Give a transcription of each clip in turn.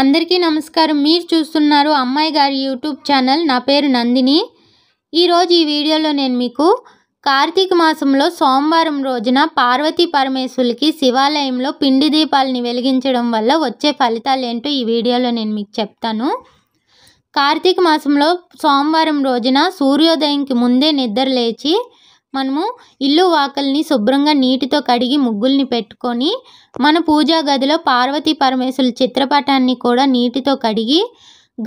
అందరికీ నమస్కారం మీరు చూస్తున్నారు అమ్మాయి గారి యూట్యూబ్ ఛానల్ నా పేరు నందిని ఈరోజు ఈ వీడియోలో నేను మీకు కార్తీక మాసంలో సోమవారం రోజున పార్వతీ పరమేశ్వరులకి శివాలయంలో పిండి దీపాలని వెలిగించడం వల్ల వచ్చే ఫలితాలు ఏంటో ఈ వీడియోలో నేను మీకు చెప్తాను కార్తీక మాసంలో సోమవారం రోజున సూర్యోదయంకి ముందే నిద్ర లేచి మనము ఇల్లు వాకల్ని శుభ్రంగా నీటితో కడిగి ముగ్గుల్ని పెట్టుకొని మన పూజా గదిలో పార్వతీ పరమేశ్వరుల చిత్రపటాన్ని కూడా నీటితో కడిగి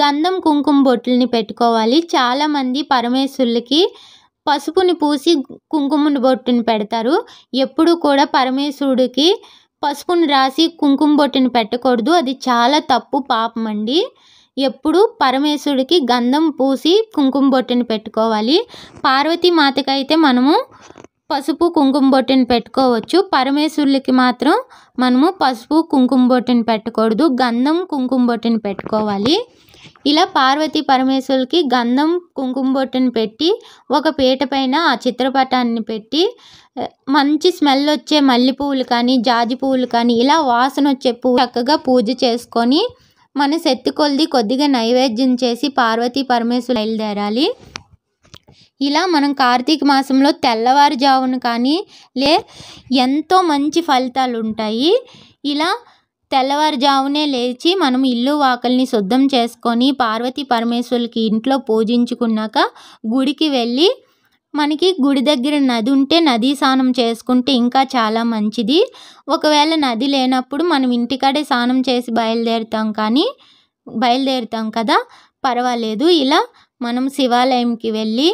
గంధం కుంకుమ బొట్టుల్ని పెట్టుకోవాలి చాలామంది పరమేశ్వరులకి పసుపుని పూసి కుంకుమ బొట్టుని పెడతారు ఎప్పుడు కూడా పరమేశ్వరుడికి పసుపుని రాసి కుంకుమ బొట్టుని పెట్టకూడదు అది చాలా తప్పు పాపం అండి ఎప్పుడు పరమేశ్వరుడికి గంధం పూసి కుంకుమ బొట్టుని పెట్టుకోవాలి పార్వతీ మాతకైతే మనము పసుపు కుంకుమ బొట్టుని పెట్టుకోవచ్చు పరమేశ్వరులకి మాత్రం మనము పసుపు కుంకుమ బొట్టుని పెట్టకూడదు గంధం కుంకుమ బొట్టుని పెట్టుకోవాలి ఇలా పార్వతి పరమేశ్వరులకి గంధం కుంకుమ బొట్టిని పెట్టి ఒక పీట పైన ఆ చిత్రపటాన్ని పెట్టి మంచి స్మెల్ వచ్చే మల్లె పువ్వులు కానీ జాజి పువ్వులు కానీ ఇలా వాసన వచ్చే పువ్వు చక్కగా పూజ చేసుకొని సెత్తు కొలిది కొద్దిగా నైవేద్యం చేసి పార్వతీ పరమేశ్వరు బయలుదేరాలి ఇలా మనం కార్తీక మాసంలో తెల్లవారుజామున కానీ లే ఎంతో మంచి ఫలితాలు ఉంటాయి ఇలా తెల్లవారుజామునే లేచి మనం ఇల్లు వాకల్ని శుద్ధం చేసుకొని పార్వతీ పరమేశ్వరులకి ఇంట్లో పూజించుకున్నాక గుడికి వెళ్ళి మనకి గుడి దగ్గర నది ఉంటే నదీ స్నానం చేసుకుంటే ఇంకా చాలా మంచిది ఒకవేళ నది లేనప్పుడు మనం ఇంటికాడే స్నానం చేసి బయలుదేరుతాం కానీ బయలుదేరుతాం కదా పర్వాలేదు ఇలా మనం శివాలయంకి వెళ్ళి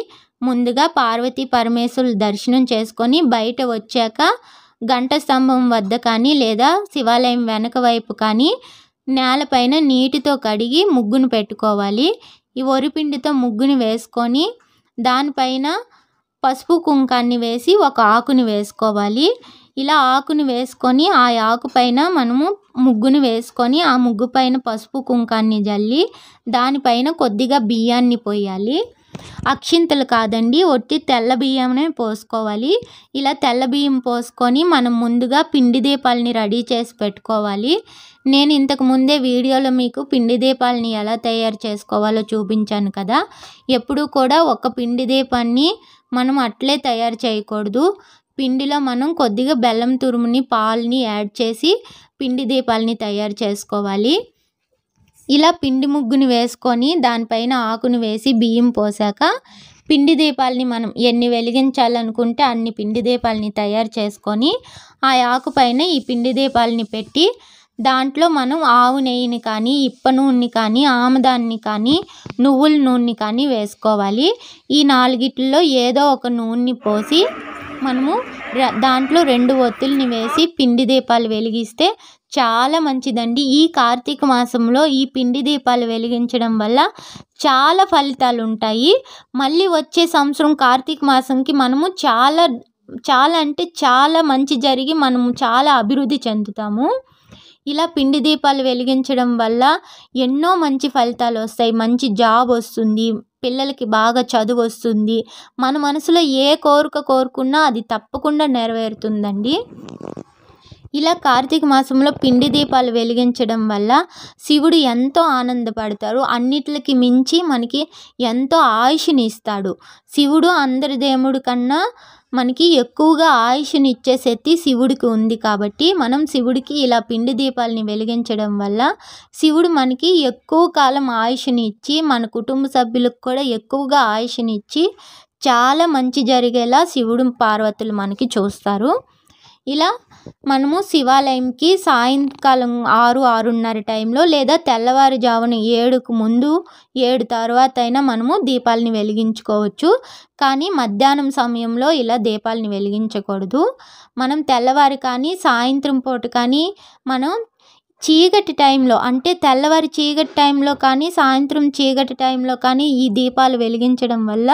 ముందుగా పార్వతీ పరమేశ్వరులు దర్శనం చేసుకొని బయట వచ్చాక గంట స్తంభం వద్ద కానీ లేదా శివాలయం వెనక వైపు కానీ నేలపైన నీటితో కడిగి ముగ్గును పెట్టుకోవాలి ఈ వరిపిండితో ముగ్గును వేసుకొని దానిపైన పసుపు కుంకాన్ని వేసి ఒక ఆకుని వేసుకోవాలి ఇలా ఆకుని వేసుకొని ఆ ఆకు పైన మనము ముగ్గుని వేసుకొని ఆ ముగ్గు పైన పసుపు కుంకాన్ని జల్లి దానిపైన కొద్దిగా బియ్యాన్ని పోయాలి అక్షింతలు కాదండి ఒట్టి తెల్ల బియ్యమే పోసుకోవాలి ఇలా తెల్ల బియ్యం పోసుకొని మనం ముందుగా పిండి దీపాలని రెడీ చేసి పెట్టుకోవాలి నేను ఇంతకు ముందే వీడియోలో మీకు పిండి దీపాలని ఎలా తయారు చేసుకోవాలో చూపించాను కదా ఎప్పుడూ కూడా ఒక పిండి దీపాన్ని మనం అట్లే తయారు చేయకూడదు పిండిలో మనం కొద్దిగా బెల్లం తురుముని పాలని యాడ్ చేసి పిండి దీపాలని తయారు చేసుకోవాలి ఇలా పిండి ముగ్గుని వేసుకొని దానిపైన ఆకును వేసి బియ్యం పోసాక పిండి దీపాలని మనం ఎన్ని వెలిగించాలనుకుంటే అన్ని పిండి దీపాలని తయారు చేసుకొని ఆ ఆకు పైన ఈ పిండి దీపాలని పెట్టి దాంట్లో మనం ఆవు నెయ్యిని కానీ ఇప్ప నూనెని కానీ ఆముదాన్ని కానీ నువ్వుల నూనెని కానీ వేసుకోవాలి ఈ నాలుగిట్లో ఏదో ఒక నూనెని పోసి మనము దాంట్లో రెండు ఒత్తుల్ని వేసి పిండి దీపాలు వెలిగిస్తే చాలా మంచిదండి ఈ కార్తీక మాసంలో ఈ పిండి దీపాలు వెలిగించడం వల్ల చాలా ఫలితాలు ఉంటాయి మళ్ళీ వచ్చే సంవత్సరం కార్తీక మాసంకి మనము చాలా చాలా అంటే చాలా మంచి జరిగి మనము చాలా అభివృద్ధి చెందుతాము ఇలా పిండి దీపాలు వెలిగించడం వల్ల ఎన్నో మంచి ఫలితాలు వస్తాయి మంచి జాబ్ వస్తుంది పిల్లలకి బాగా చదువు వస్తుంది మన మనసులో ఏ కోరిక కోరుకున్నా అది తప్పకుండా నెరవేరుతుందండి ఇలా కార్తీక మాసంలో పిండి దీపాలు వెలిగించడం వల్ల శివుడు ఎంతో ఆనందపడతారు అన్నిటికి మించి మనకి ఎంతో ఆయుష్ని ఇస్తాడు శివుడు అందరి దేవుడు కన్నా మనకి ఎక్కువగా ఆయుష్ని ఇచ్చే శక్తి శివుడికి ఉంది కాబట్టి మనం శివుడికి ఇలా పిండి దీపాలని వెలిగించడం వల్ల శివుడు మనకి ఎక్కువ కాలం ఆయుష్ని ఇచ్చి మన కుటుంబ సభ్యులకు కూడా ఎక్కువగా ఆయుష్ని ఇచ్చి చాలా మంచి జరిగేలా శివుడు పార్వతులు మనకి చూస్తారు ఇలా మనము శివాలయంకి సాయంకాలం ఆరు ఆరున్నర టైంలో లేదా తెల్లవారుజామున ఏడుకు ముందు ఏడు తర్వాత అయినా మనము దీపాలని వెలిగించుకోవచ్చు కానీ మధ్యాహ్నం సమయంలో ఇలా దీపాలని వెలిగించకూడదు మనం తెల్లవారు కానీ సాయంత్రం పూట కానీ మనం చీకటి టైంలో అంటే తెల్లవారి చీకటి టైంలో కానీ సాయంత్రం చీకటి టైంలో కానీ ఈ దీపాలు వెలిగించడం వల్ల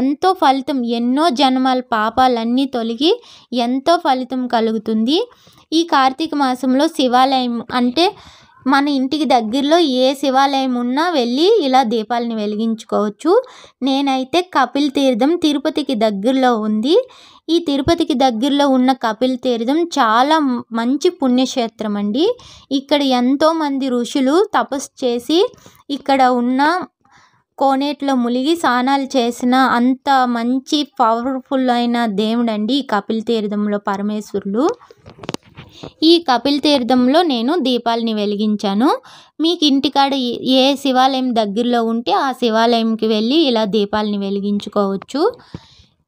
ఎంతో ఫలితం ఎన్నో జన్మల పాపాలన్నీ తొలగి ఎంతో ఫలితం కలుగుతుంది ఈ కార్తీక మాసంలో శివాలయం అంటే మన ఇంటికి దగ్గరలో ఏ శివాలయం ఉన్నా వెళ్ళి ఇలా దీపాలని వెలిగించుకోవచ్చు నేనైతే కపిల్ తీర్థం తిరుపతికి దగ్గరలో ఉంది ఈ తిరుపతికి దగ్గరలో ఉన్న కపిల్ తీర్థం చాలా మంచి పుణ్యక్షేత్రం అండి ఇక్కడ ఎంతోమంది ఋషులు తపస్సు చేసి ఇక్కడ ఉన్న కోనేట్లో ములిగి స్నానాలు చేసిన అంత మంచి పవర్ఫుల్ అయిన దేవుడండి ఈ కపిల్ తీర్థంలో పరమేశ్వరులు ఈ కపిల్ తీర్థంలో నేను దీపాలని వెలిగించాను మీకు ఇంటికాడ ఏ శివాలయం దగ్గరలో ఉంటే ఆ శివాలయంకి వెళ్ళి ఇలా దీపాలని వెలిగించుకోవచ్చు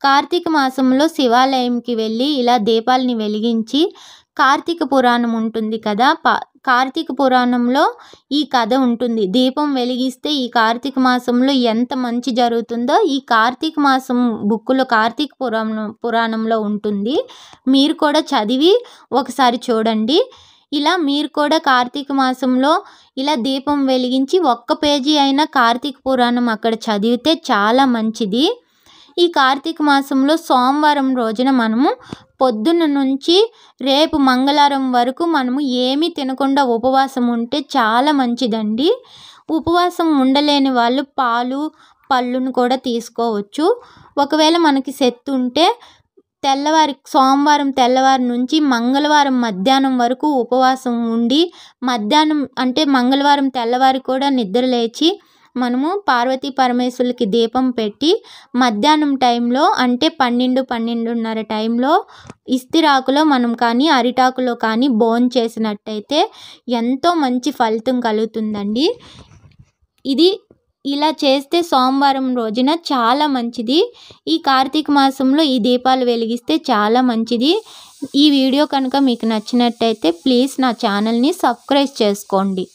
కార్తీక మాసంలో శివాలయంకి వెళ్ళి ఇలా దీపాలని వెలిగించి కార్తీక పురాణం ఉంటుంది కదా పా కార్తీక పురాణంలో ఈ కథ ఉంటుంది దీపం వెలిగిస్తే ఈ కార్తీక మాసంలో ఎంత మంచి జరుగుతుందో ఈ కార్తీక మాసం బుక్కులో కార్తీక పురాణం పురాణంలో ఉంటుంది మీరు కూడా చదివి ఒకసారి చూడండి ఇలా మీరు కూడా కార్తీక మాసంలో ఇలా దీపం వెలిగించి ఒక్క పేజీ అయినా కార్తీక పురాణం అక్కడ చదివితే చాలా మంచిది ఈ కార్తీక మాసంలో సోమవారం రోజున మనము పొద్దున్న నుంచి రేపు మంగళవారం వరకు మనము ఏమీ తినకుండా ఉపవాసం ఉంటే చాలా మంచిదండి ఉపవాసం ఉండలేని వాళ్ళు పాలు పళ్ళును కూడా తీసుకోవచ్చు ఒకవేళ మనకి సెత్తు ఉంటే తెల్లవారి సోమవారం తెల్లవారి నుంచి మంగళవారం మధ్యాహ్నం వరకు ఉపవాసం ఉండి మధ్యాహ్నం అంటే మంగళవారం తెల్లవారి కూడా నిద్ర లేచి మనము పార్వతీ పరమేశ్వరులకి దీపం పెట్టి మధ్యాహ్నం టైంలో అంటే పన్నెండు పన్నెండున్నర టైంలో ఇస్తిరాకులో మనం కానీ అరిటాకులో కానీ బోన్ చేసినట్టయితే ఎంతో మంచి ఫలితం కలుగుతుందండి ఇది ఇలా చేస్తే సోమవారం రోజున చాలా మంచిది ఈ కార్తీక మాసంలో ఈ దీపాలు వెలిగిస్తే చాలా మంచిది ఈ వీడియో కనుక మీకు నచ్చినట్టయితే ప్లీజ్ నా ఛానల్ని సబ్స్క్రైబ్ చేసుకోండి